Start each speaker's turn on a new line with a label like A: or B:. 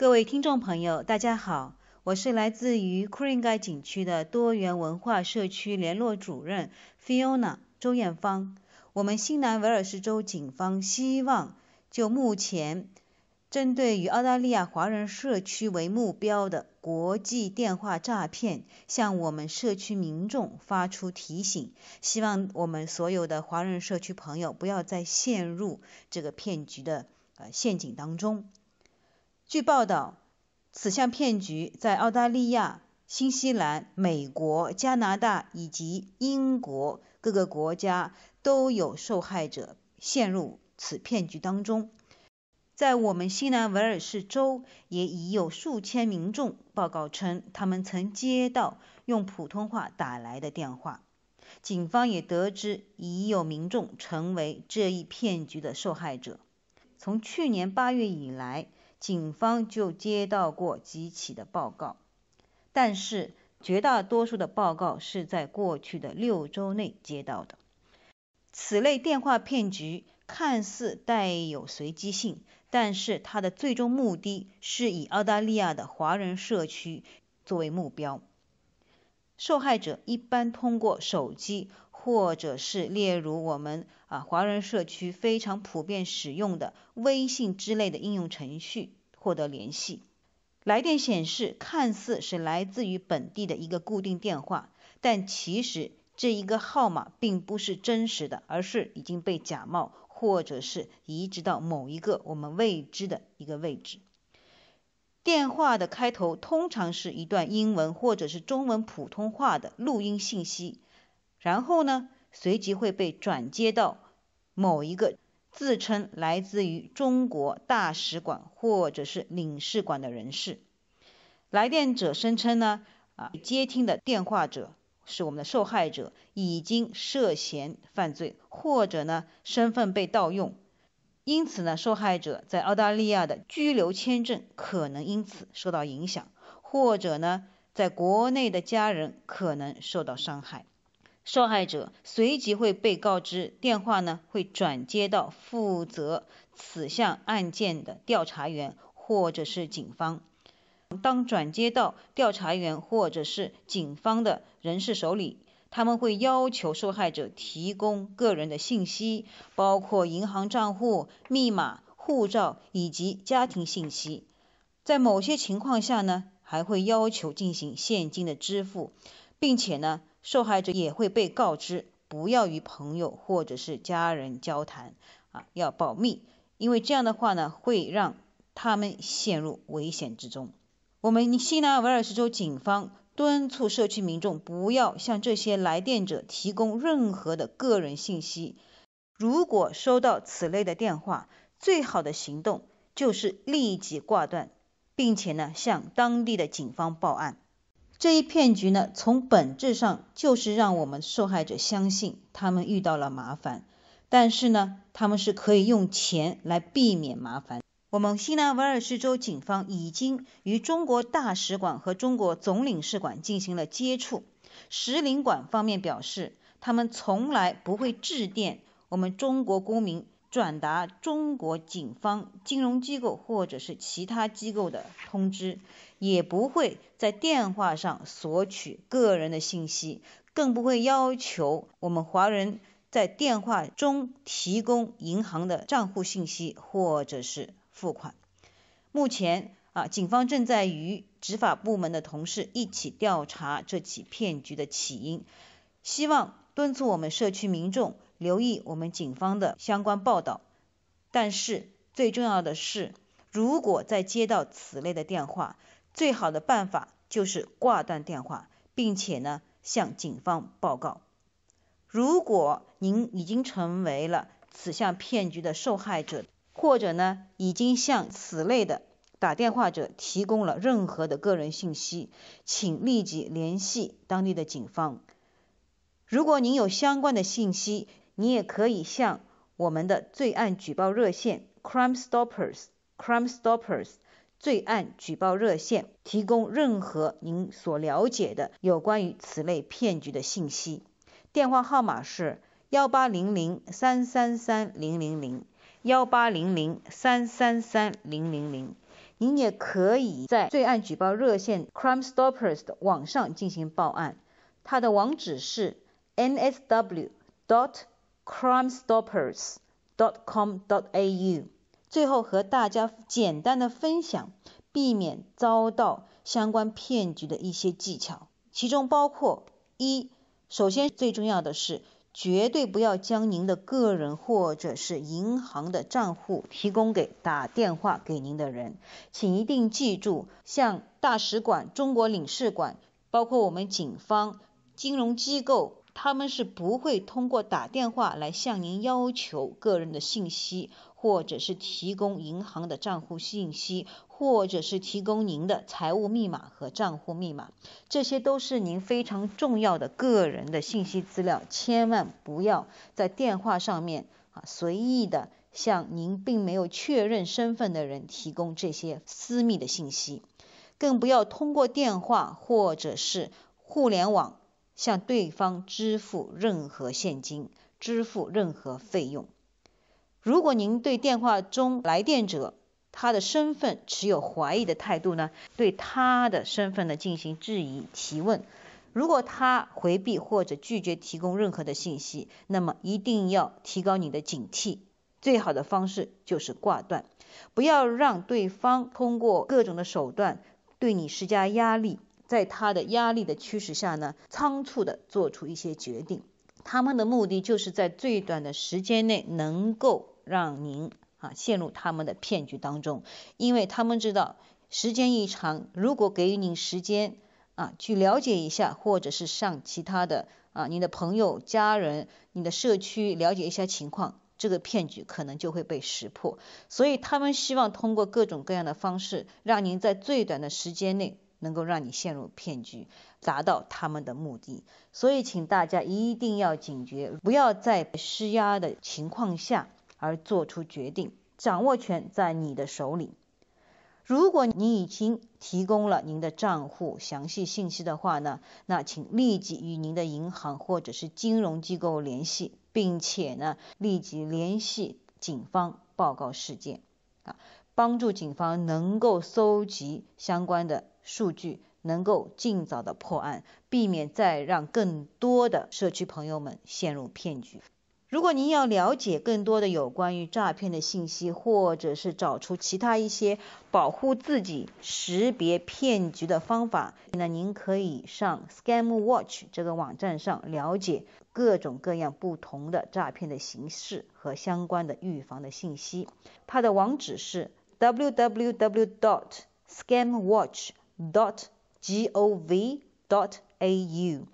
A: 各位听众朋友，大家好，我是来自于库林盖景区的多元文化社区联络主任 Fiona 周艳芳。我们新南威尔士州警方希望就目前针对与澳大利亚华人社区为目标的国际电话诈骗，向我们社区民众发出提醒，希望我们所有的华人社区朋友不要再陷入这个骗局的呃陷阱当中。据报道，此项骗局在澳大利亚、新西兰、美国、加拿大以及英国各个国家都有受害者陷入此骗局当中。在我们新南威尔士州，也已有数千民众报告称，他们曾接到用普通话打来的电话。警方也得知已有民众成为这一骗局的受害者。从去年八月以来，警方就接到过几起的报告，但是绝大多数的报告是在过去的六周内接到的。此类电话骗局看似带有随机性，但是它的最终目的是以澳大利亚的华人社区作为目标。受害者一般通过手机。或者是例如我们啊华人社区非常普遍使用的微信之类的应用程序获得联系，来电显示看似是来自于本地的一个固定电话，但其实这一个号码并不是真实的，而是已经被假冒或者是移植到某一个我们未知的一个位置。电话的开头通常是一段英文或者是中文普通话的录音信息。然后呢，随即会被转接到某一个自称来自于中国大使馆或者是领事馆的人士。来电者声称呢，啊，接听的电话者是我们的受害者，已经涉嫌犯罪，或者呢，身份被盗用。因此呢，受害者在澳大利亚的居留签证可能因此受到影响，或者呢，在国内的家人可能受到伤害。受害者随即会被告知，电话呢会转接到负责此项案件的调查员或者是警方。当转接到调查员或者是警方的人士手里，他们会要求受害者提供个人的信息，包括银行账户、密码、护照以及家庭信息。在某些情况下呢，还会要求进行现金的支付，并且呢。受害者也会被告知不要与朋友或者是家人交谈啊，要保密，因为这样的话呢，会让他们陷入危险之中。我们新南威尔士州警方敦促社区民众不要向这些来电者提供任何的个人信息。如果收到此类的电话，最好的行动就是立即挂断，并且呢，向当地的警方报案。这一骗局呢，从本质上就是让我们受害者相信他们遇到了麻烦，但是呢，他们是可以用钱来避免麻烦。我们西南威尔士州警方已经与中国大使馆和中国总领事馆进行了接触，使领馆方面表示，他们从来不会致电我们中国公民。转达中国警方、金融机构或者是其他机构的通知，也不会在电话上索取个人的信息，更不会要求我们华人在电话中提供银行的账户信息或者是付款。目前啊，警方正在与执法部门的同事一起调查这起骗局的起因，希望敦促我们社区民众。留意我们警方的相关报道，但是最重要的是，如果再接到此类的电话，最好的办法就是挂断电话，并且呢向警方报告。如果您已经成为了此项骗局的受害者，或者呢已经向此类的打电话者提供了任何的个人信息，请立即联系当地的警方。如果您有相关的信息，你也可以向我们的罪案举报热线 Crime Stoppers Crime Stoppers 罪案举报热线提供任何您所了解的有关于此类骗局的信息。电话号码是幺八零零三三三零零零幺八零零三三三零零零。您也可以在罪案举报热线 Crime Stoppers 的网上进行报案，它的网址是 nsw. dot crimestoppers.com.au。最后和大家简单的分享，避免遭到相关骗局的一些技巧，其中包括一，首先最重要的是，绝对不要将您的个人或者是银行的账户提供给打电话给您的人，请一定记住，向大使馆、中国领事馆、包括我们警方、金融机构。他们是不会通过打电话来向您要求个人的信息，或者是提供银行的账户信息，或者是提供您的财务密码和账户密码，这些都是您非常重要的个人的信息资料，千万不要在电话上面啊随意的向您并没有确认身份的人提供这些私密的信息，更不要通过电话或者是互联网。向对方支付任何现金，支付任何费用。如果您对电话中来电者他的身份持有怀疑的态度呢，对他的身份呢进行质疑提问。如果他回避或者拒绝提供任何的信息，那么一定要提高你的警惕。最好的方式就是挂断，不要让对方通过各种的手段对你施加压力。在他的压力的驱使下呢，仓促的做出一些决定。他们的目的就是在最短的时间内能够让您啊陷入他们的骗局当中，因为他们知道时间一长，如果给予您时间啊去了解一下，或者是上其他的啊你的朋友、家人、你的社区了解一下情况，这个骗局可能就会被识破。所以他们希望通过各种各样的方式，让您在最短的时间内。能够让你陷入骗局，达到他们的目的。所以，请大家一定要警觉，不要在施压的情况下而做出决定。掌握权在你的手里。如果你已经提供了您的账户详细信息的话呢，那请立即与您的银行或者是金融机构联系，并且呢立即联系警方报告事件，啊，帮助警方能够搜集相关的。数据能够尽早的破案，避免再让更多的社区朋友们陷入骗局。如果您要了解更多的有关于诈骗的信息，或者是找出其他一些保护自己、识别骗局的方法，那您可以上 Scam Watch 这个网站上了解各种各样不同的诈骗的形式和相关的预防的信息。它的网址是 www.dot Scam Watch。dot dot gov au.